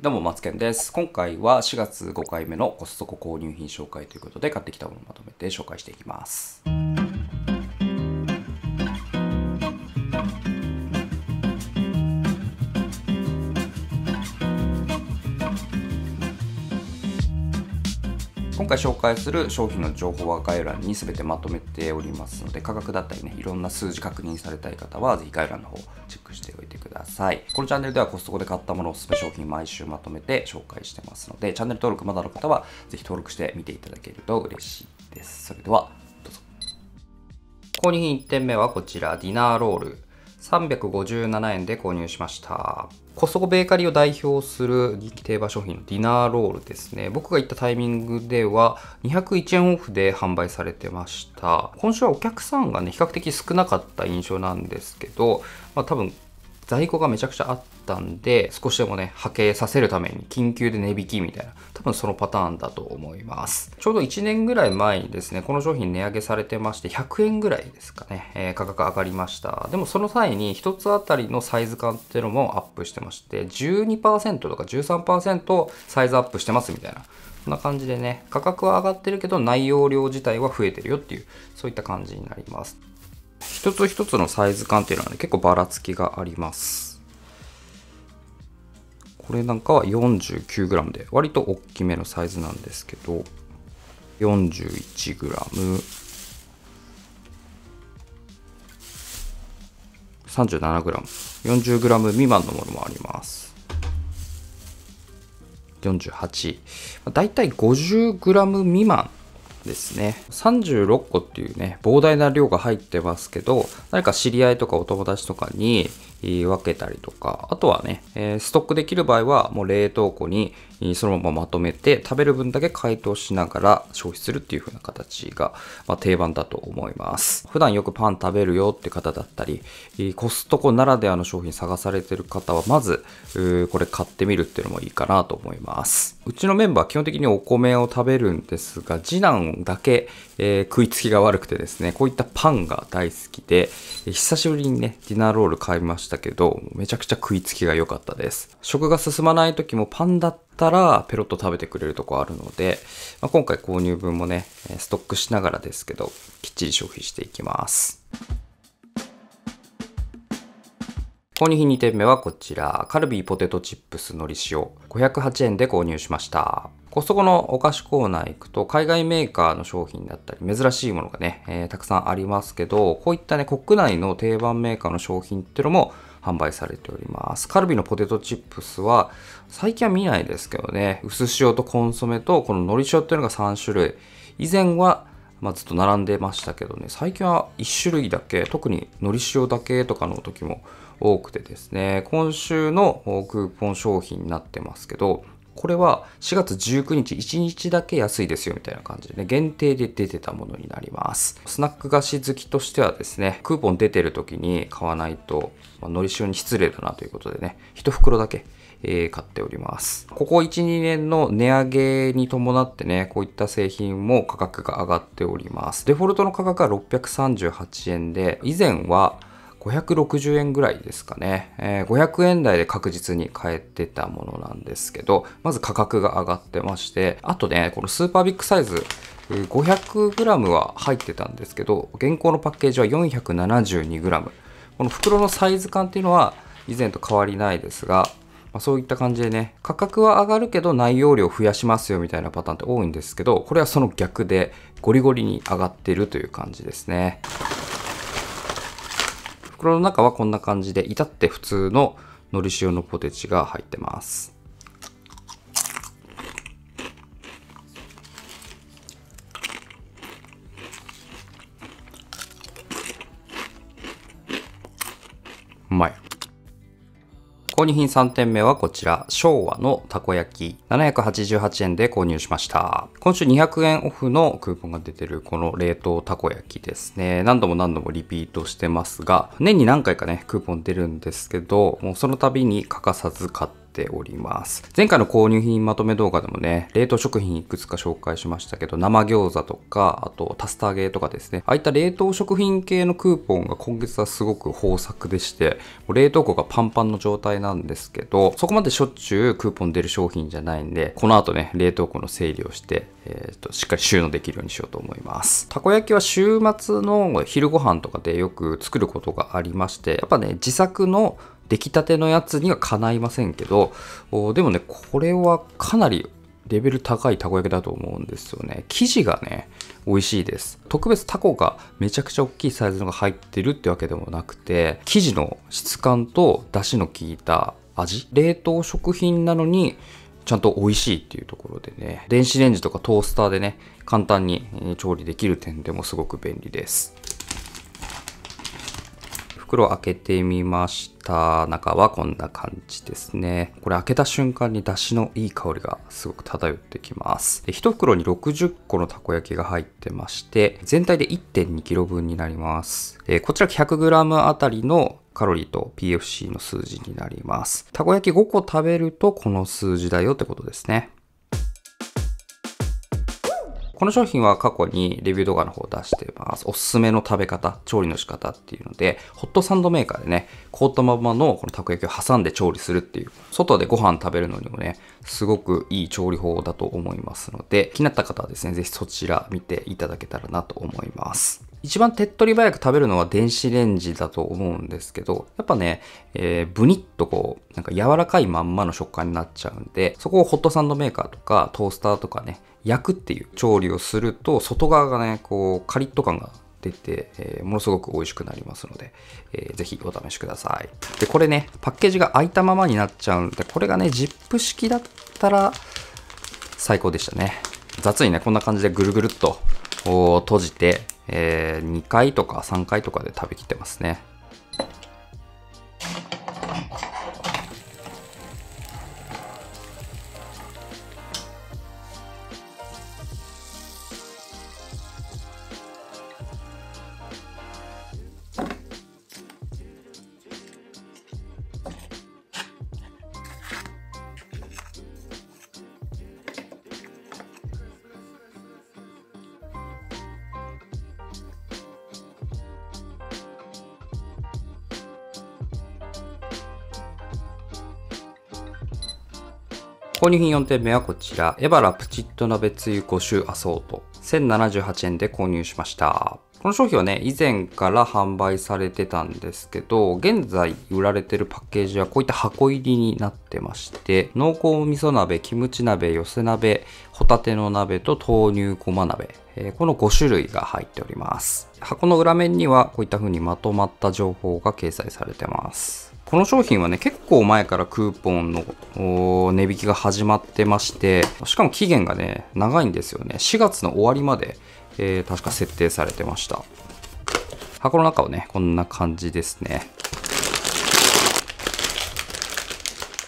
どうも、マツケンです。今回は4月5回目のコストコ購入品紹介ということで買ってきたものをまとめて紹介していきます。回紹介する商品の情報は概要欄に全てまとめておりますので、価格だったりね、いろんな数字確認されたい方は、ぜひ概要欄の方チェックしておいてください。このチャンネルではコストコで買ったものをおすすめ商品毎週まとめて紹介してますので、チャンネル登録まだの方は、ぜひ登録して見ていただけると嬉しいです。それでは、どうぞ。購入品1点目はこちら、ディナーロール。357円で購入しました。コストコベーカリーを代表する人気定番商品のディナーロールですね。僕が行ったタイミングでは201円オフで販売されてました。今週はお客さんがね、比較的少なかった印象なんですけど、まあ多分在庫がめちゃくちゃあったんで、少しでもね、波形させるために緊急で値引きみたいな、多分そのパターンだと思います。ちょうど1年ぐらい前にですね、この商品値上げされてまして、100円ぐらいですかね、えー、価格上がりました。でもその際に1つあたりのサイズ感っていうのもアップしてまして、12%とか13%サイズアップしてますみたいな。こんな感じでね、価格は上がってるけど内容量自体は増えてるよっていう、そういった感じになります。一つ一つのサイズ感っていうのは、ね、結構ばらつきがあります。これなんかは 49g で、割と大きめのサイズなんですけど、41g、37g、40g 未満のものもあります。48。だいたい 50g 未満ですね。36個っていうね、膨大な量が入ってますけど、何か知り合いとかお友達とかに、分けたりとか、あとはね、えストックできる場合はもう冷凍庫にそのまままとめて食べる分だけ解凍しながら消費するっていう風な形が、ま定番だと思います。普段よくパン食べるよって方だったり、コストコならではの商品探されてる方はまず、これ買ってみるっていうのもいいかなと思います。うちのメンバー基本的にお米を食べるんですが、次男だけえー、食いつきが悪くてですね、こういったパンが大好きで、え久しぶりにね、ディナーロール買いましたけど、めちゃくちゃ食いつきが良かったです。食が進まない時もパンだったらペロッと食べてくれるとこあるので、まあ、今回購入分もね、ストックしながらですけど、きっちり消費していきます。購入品2点目はこちら、カルビーポテトチップスのり塩、508円で購入しました。コストコのお菓子コーナー行くと、海外メーカーの商品だったり、珍しいものがね、えー、たくさんありますけど、こういったね、国内の定番メーカーの商品ってのも販売されております。カルビのポテトチップスは、最近は見ないですけどね、薄塩とコンソメと、この海苔塩っていうのが3種類。以前は、まあ、ずっと並んでましたけどね、最近は1種類だけ、特に海苔塩だけとかの時も多くてですね、今週のクーポン商品になってますけど、これは4月19日1日だけ安いですよみたいな感じでね、限定で出てたものになります。スナック菓子好きとしてはですね、クーポン出てる時に買わないと、まあ、のりしおに失礼だなということでね、1袋だけえ買っております。ここ1、2年の値上げに伴ってね、こういった製品も価格が上がっております。デフォルトの価格は638円で、以前は560円ぐらいですかね、えー、500円台で確実に買えてたものなんですけど、まず価格が上がってまして、あとね、このスーパービッグサイズ、500g は入ってたんですけど、現行のパッケージは 472g。この袋のサイズ感っていうのは以前と変わりないですが、まあ、そういった感じでね、価格は上がるけど内容量増やしますよみたいなパターンって多いんですけど、これはその逆でゴリゴリに上がってるという感じですね。袋の中はこんな感じで、至って普通ののり塩のポテチが入ってます。うまい。購入品3点目はこちら、昭和のたこ焼き。788円で購入しました。今週200円オフのクーポンが出てるこの冷凍たこ焼きですね。何度も何度もリピートしてますが、年に何回かね、クーポン出るんですけど、もうその度に欠かさず買ってております。前回の購入品まとめ動画でもね、冷凍食品いくつか紹介しましたけど、生餃子とか、あとタスターゲーとかですね、ああいった冷凍食品系のクーポンが今月はすごく豊作でして、もう冷凍庫がパンパンの状態なんですけど、そこまでしょっちゅうクーポン出る商品じゃないんで、この後ね、冷凍庫の整理をして、えー、っと、しっかり収納できるようにしようと思います。たこ焼きは週末の昼ご飯とかでよく作ることがありまして、やっぱね、自作の出来たてのやつにはかないませんけど、でもね、これはかなりレベル高いたこ焼きだと思うんですよね。生地がね、美味しいです。特別タコがめちゃくちゃ大きいサイズのが入ってるってわけでもなくて、生地の質感と出汁の効いた味、冷凍食品なのに、ちゃんと美味しいっていうところでね、電子レンジとかトースターでね、簡単に調理できる点でもすごく便利です。袋を開けてみました中はこんな感じですね。これ開けた瞬間に出汁のいい香りがすごく漂ってきます。1袋に60個のたこ焼きが入ってまして、全体で 1.2kg 分になります。えこちら 100g あたりのカロリーと PFC の数字になります。たこ焼き5個食べるとこの数字だよってことですね。この商品は過去にレビュー動画の方を出してます。おすすめの食べ方、調理の仕方っていうので、ホットサンドメーカーでね、凍ったままのこのたこ焼きを挟んで調理するっていう、外でご飯食べるのにもね、すごくいい調理法だと思いますので、気になった方はですね、ぜひそちら見ていただけたらなと思います。一番手っ取り早く食べるのは電子レンジだと思うんですけど、やっぱね、えー、ブニッとこう、なんか柔らかいまんまの食感になっちゃうんで、そこをホットサンドメーカーとかトースターとかね、焼くっていう調理をすると外側がねこうカリッと感が出て、えー、ものすごく美味しくなりますので、えー、ぜひお試しくださいでこれねパッケージが開いたままになっちゃうんでこれがねジップ式だったら最高でしたね雑にねこんな感じでぐるぐるっと閉じて、えー、2回とか3回とかで食べきってますね購入品4点目はこちら、エバラプチット鍋つゆ5種アソート。1078円で購入しました。この商品はね、以前から販売されてたんですけど、現在売られてるパッケージはこういった箱入りになってまして、濃厚味噌鍋、キムチ鍋、寄せ鍋、ホタテの鍋と豆乳ごま鍋。えー、この5種類が入っております。箱の裏面にはこういった風にまとまった情報が掲載されてます。この商品はね、結構前からクーポンの値引きが始まってまして、しかも期限がね、長いんですよね。4月の終わりまで、えー、確か設定されてました。箱の中はね、こんな感じですね。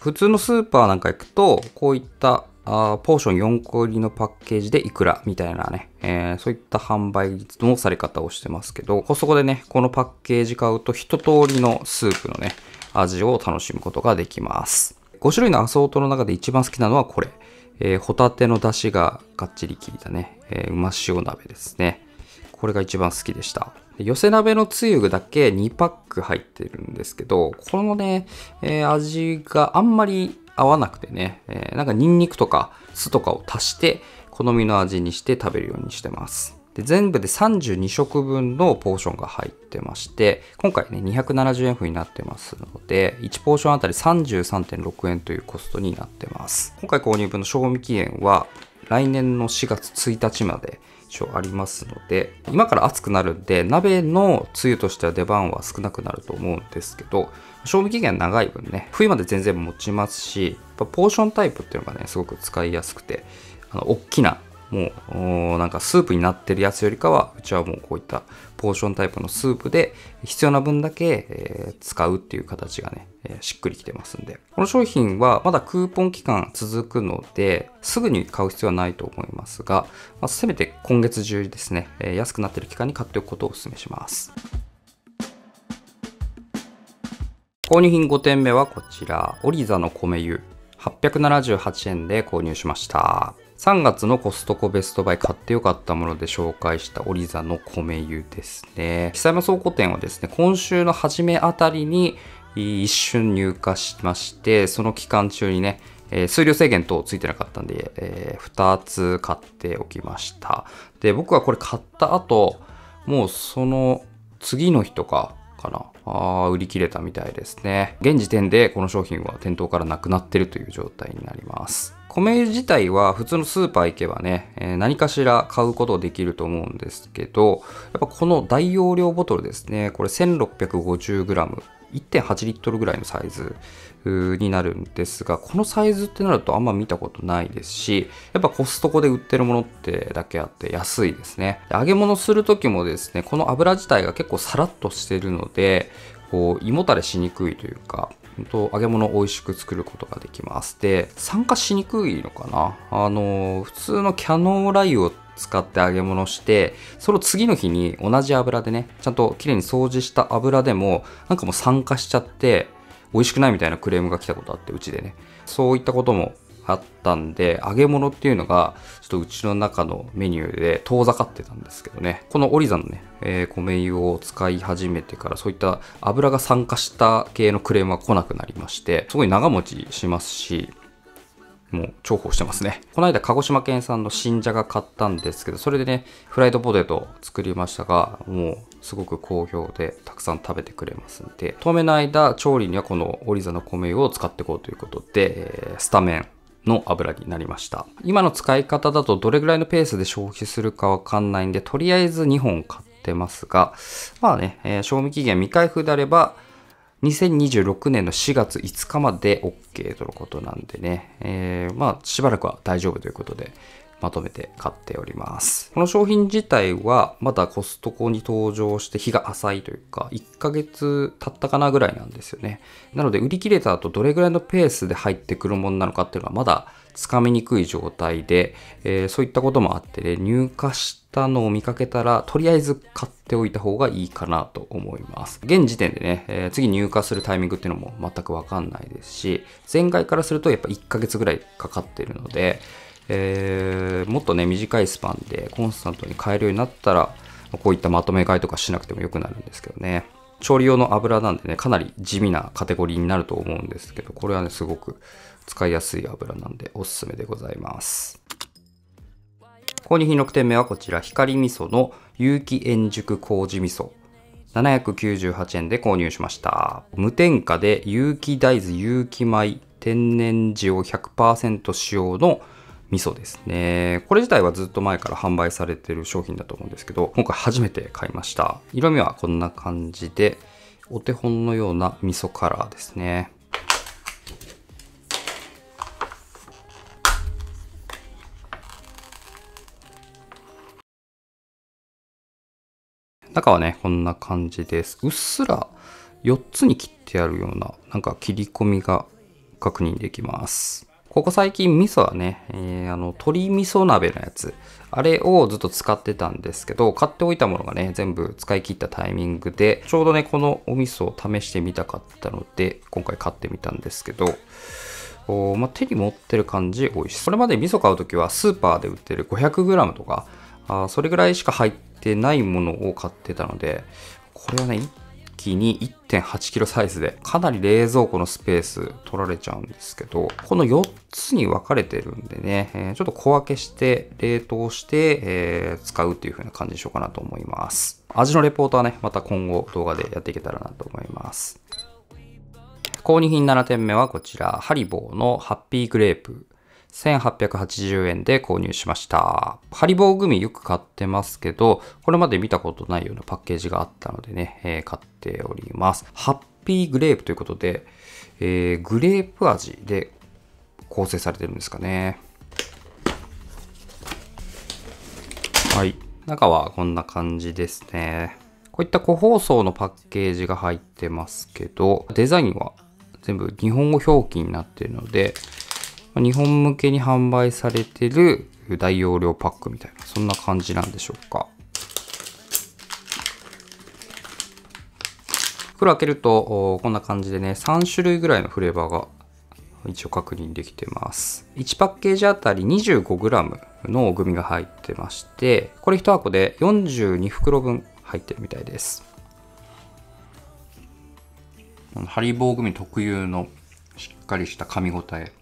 普通のスーパーなんか行くと、こういったあポーション4個入りのパッケージでいくらみたいなね、えー、そういった販売のされ方をしてますけど、そこでね、このパッケージ買うと一通りのスープのね、味を楽しむことができます。5種類のアソートの中で一番好きなのはこれ。えー、ホタテの出汁ががっちり効いたね、えー、うま塩鍋ですね。これが一番好きでした。寄せ鍋のつゆだけ2パック入ってるんですけど、このね、えー、味があんまり合わなくてね、えー、なんかニンニクとか酢とかを足して、好みの味にして食べるようにしてます。で全部で32食分のポーションが入ってまして、今回ね、270円分になってますので、1ポーションあたり33.6円というコストになってます。今回購入分の賞味期限は、来年の4月1日まで一応ありますので、今から暑くなるんで、鍋のつゆとしては出番は少なくなると思うんですけど、賞味期限長い分ね、冬まで全然持ちますし、ポーションタイプっていうのがね、すごく使いやすくて、あの、大きなもうなんかスープになってるやつよりかはうちはもうこういったポーションタイプのスープで必要な分だけ、え使うっていう形がね、えしっくりきてますんでこの商品はまだクーポン期間続くのですぐに買う必要はないと思いますが、まあ、せめて今月中ですね、え安くなってる期間に買っておくことをお勧めします購入品5点目はこちらオリザの米油。878円で購入しました3月のコストコベストバイ買ってよかったもので紹介したオリザの米油ですね。久山倉庫店はですね、今週の初めあたりに一瞬入荷しまして、その期間中にね、えー、数量制限等ついてなかったんで、えー、2つ買っておきました。で、僕はこれ買った後、もうその次の日とかかな。あ売り切れたみたいですね。現時点でこの商品は店頭からなくなってるという状態になります。米自体は普通のスーパー行けばね、何かしら買うことできると思うんですけど、やっぱこの大容量ボトルですね、これ 1650g、1.8リットルぐらいのサイズになるんですが、このサイズってなるとあんま見たことないですし、やっぱコストコで売ってるものってだけあって安いですね。揚げ物するときもですね、この油自体が結構サラッとしてるので、こう胃もたれしにくいというかと揚げ物美味しく作ることができます。で、酸化しにくいのかなあの、普通のキャノーラ油を使って揚げ物して、その次の日に同じ油でね、ちゃんと綺麗に掃除した油でも、なんかもう酸化しちゃって、美味しくないみたいなクレームが来たことあって、うちでね。そういったこともあったんで、揚げ物っていうのが、ちょっとうちの中のメニューで遠ざかってたんですけどね、このオリザのね、えー、米油を使い始めてから、そういった油が酸化した系のクレームは来なくなりまして、すごい長持ちしますし、もう重宝してますね。この間、鹿児島県産の新じゃが買ったんですけど、それでね、フライドポテト作りましたが、もうすごく好評で、たくさん食べてくれますんで、当面の間、調理にはこのオリザの米を使っていこうということで、スタメンの油になりました。今の使い方だとどれぐらいのペースで消費するかわかんないんで、とりあえず2本買ってますが、まあね、えー、賞味期限未開封であれば、2026年の4月5日まで OK とのことなんでね、えー、まあしばらくは大丈夫ということで、まとめて買っております。この商品自体はまだコストコに登場して日が浅いというか、1ヶ月経ったかなぐらいなんですよね。なので売り切れた後どれぐらいのペースで入ってくるものなのかっていうのがまだつかみにくい状態で、えー、そういったこともあって、ね、入荷したのを見かけたら、とりあえず買っておいた方がいいかなと思います。現時点でね、えー、次入荷するタイミングっていうのも全くわかんないですし、前回からするとやっぱ1ヶ月ぐらいかかってるので、えー、もっとね、短いスパンでコンスタントに変えるようになったら、こういったまとめ買いとかしなくても良くなるんですけどね。調理用の油なんでね、かなり地味なカテゴリーになると思うんですけど、これはね、すごく使いやすい油なんでおすすめでございます。購入品6点目はこちら、光味噌の有機円熟麹味噌。798円で購入しました。無添加で有機大豆有機米天然塩100%使用の味噌ですね。これ自体はずっと前から販売されてる商品だと思うんですけど、今回初めて買いました。色味はこんな感じで、お手本のような味噌カラーですね。中はね、こんな感じです。うっすら4つに切ってあるような、なんか切り込みが確認できます。ここ最近味噌はね、えー、あの鶏味噌鍋のやつ、あれをずっと使ってたんですけど、買っておいたものがね、全部使い切ったタイミングで、ちょうどね、このお味噌を試してみたかったので、今回買ってみたんですけど、おまあ、手に持ってる感じ美味しい。それまで味噌買うときはスーパーで売ってる 500g とか、あそれぐらいしか入ってないものを買ってたので、これはね、に1.8キロサイズで、かなり冷蔵庫のスペース取られちゃうんですけど、この4つに分かれてるんでね、えー、ちょっと小分けして冷凍して、えー、使うっていう風な感じにしようかなと思います。味のレポートはね、また今後動画でやっていけたらなと思います。購入品7点目はこちら、ハリボーのハッピーグレープ1880円で購入しました。ハリボーグミよく買ってますけど、これまで見たことないようなパッケージがあったのでね、えー、買っております。ハッピーグレープということで、えー、グレープ味で構成されてるんですかね。はい。中はこんな感じですね。こういった個包装のパッケージが入ってますけど、デザインは全部日本語表記になっているので、日本向けに販売されてる大容量パックみたいな、そんな感じなんでしょうか。袋開けると、こんな感じでね、3種類ぐらいのフレーバーが一応確認できてます。1パッケージあたり 25g のグミが入ってまして、これ1箱で42袋分入ってるみたいです。ハリボーグミ特有のしっかりした噛み応え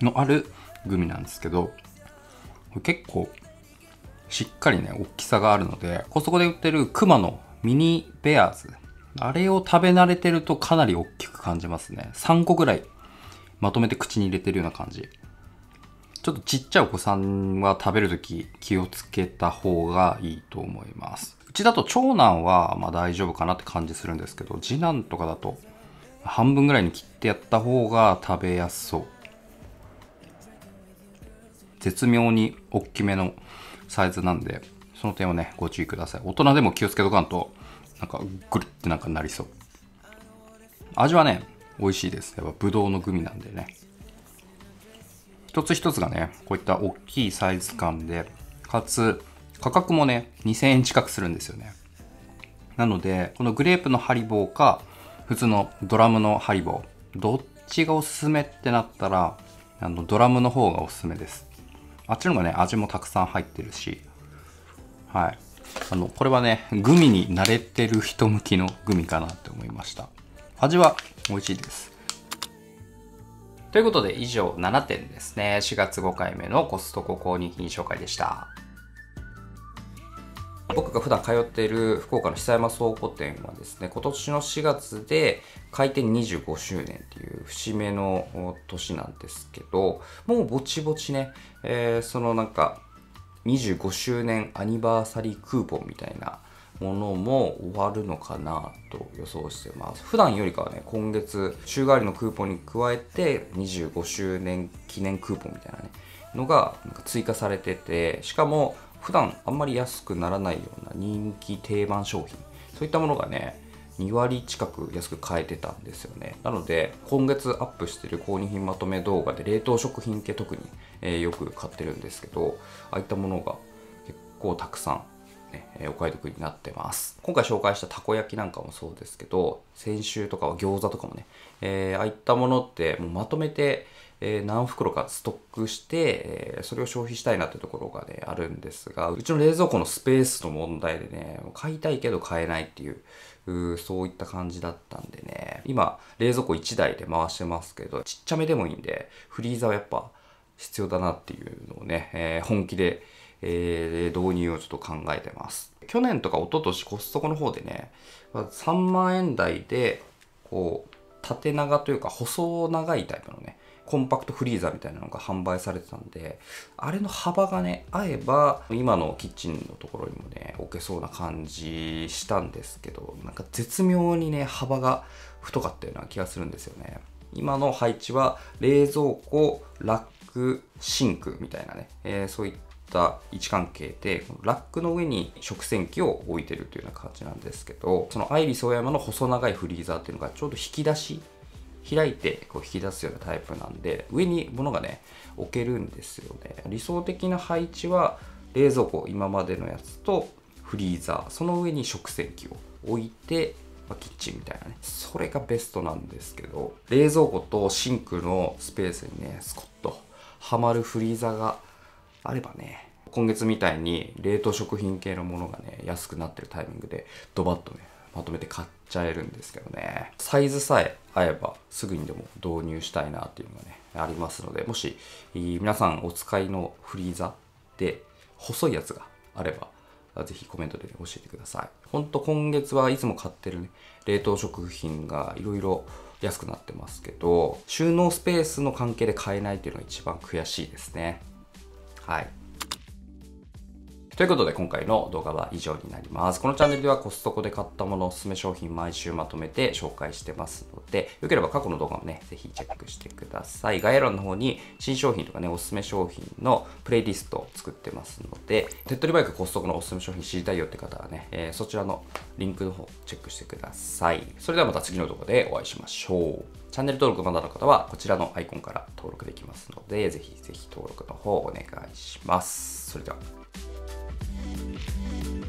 のあるグミなんですけど、結構しっかりね、大きさがあるので、コストコで売ってるクマのミニベアーズ。あれを食べ慣れてるとかなり大きく感じますね。3個ぐらいまとめて口に入れてるような感じ。ちょっとちっちゃいお子さんは食べるとき気をつけた方がいいと思います。うちだと長男はま大丈夫かなって感じするんですけど、次男とかだと半分ぐらいに切ってやった方が食べやすそう。絶妙に大きめのサイズなんで、その点をね、ご注意ください。大人でも気をつけとかんと、なんか、ぐるってなんかなりそう。味はね、美味しいです。やっぱ、ぶどうのグミなんでね。一つ一つがね、こういった大きいサイズ感で、かつ、価格もね、2000円近くするんですよね。なので、このグレープのハリボーか、普通のドラムのハリボー、どっちがおすすめってなったら、あの、ドラムの方がおすすめです。あっちの方がね、味もたくさん入ってるし、はい。あの、これはね、グミに慣れてる人向きのグミかなって思いました。味は美味しいです。ということで以上7点ですね。4月5回目のコストコ購入品紹介でした。僕が普段通っている福岡の久山倉庫店はですね今年の4月で開店25周年っていう節目の年なんですけどもうぼちぼちね、えー、そのなんか25周年アニバーサリークーポンみたいなものも終わるのかなと予想してます普段よりかはね今月週替わりのクーポンに加えて25周年記念クーポンみたいなねのが追加されててしかも普段あんまり安くならないような人気定番商品そういったものがね2割近く安く買えてたんですよねなので今月アップしてる購入品まとめ動画で冷凍食品系特に、えよく買ってるんですけどああいったものが結構たくさんね、えお買い得になってます。今回紹介したたこ焼きなんかもそうですけど、先週とかは餃子とかもね、えー、ああいったものってもうまとめてえー、何袋かストックして、えー、それを消費したいなってところがね、あるんですが、うちの冷蔵庫のスペースの問題でね、買いたいけど買えないっていう、うそういった感じだったんでね、今、冷蔵庫1台で回してますけど、ちっちゃめでもいいんで、フリーザーはやっぱ必要だなっていうのをね、えー、本気で、えー、導入をちょっと考えてます。去年とか一昨年コストコの方でね、3万円台で、こう、縦長というか細長いタイプのね、コンパクトフリーザーみたいなのが販売されてたんで、あれの幅がね、合えば、今のキッチンのところにもね、置けそうな感じしたんですけど、なんか絶妙にね、幅が太かったような気がするんですよね。今の配置は冷蔵庫、ラック、シンクみたいなね、えー、そういった位置関係で、ラックの上に食洗機を置いてるというような感じなんですけど、そのアイリスオーヤマの細長いフリーザーっていうのがちょうど引き出し開いてこう引き出すようなタイプなんで、上に物がね、置けるんですよね。理想的な配置は、冷蔵庫、今までのやつとフリーザー、その上に食洗機を置いて、まキッチンみたいなね。それがベストなんですけど、冷蔵庫とシンクのスペースにね、スコッとはまるフリーザーがあればね、今月みたいに冷凍食品系のものがね、安くなってるタイミングで、ドバッとね、まとめて買っちゃえるんですけどね。サイズさえ合えばすぐにでも導入したいなっていうのがね、ありますので、もし皆さんお使いのフリーザで細いやつがあれば、ぜひコメントで、教えてください。ほんと今月はいつも買ってるね、冷凍食品がいろいろ安くなってますけど、収納スペースの関係で買えないっていうのが一番悔しいですね。はい。ということで今回の動画は以上になります。このチャンネルではコストコで買ったもの、おすすめ商品毎週まとめて紹介してますので、よければ過去の動画もね、ぜひチェックしてください。概要欄の方に新商品とかね、おすすめ商品のプレイリストを作ってますので、手っ取り早くコストコのおすすめ商品知りたいよって方はね、えー、そちらのリンクの方チェックしてください。それではまた次の動画でお会いしましょう。チャンネル登録まだの方はこちらのアイコンから登録できますので、ぜひぜひ登録の方お願いします。それでは。えっ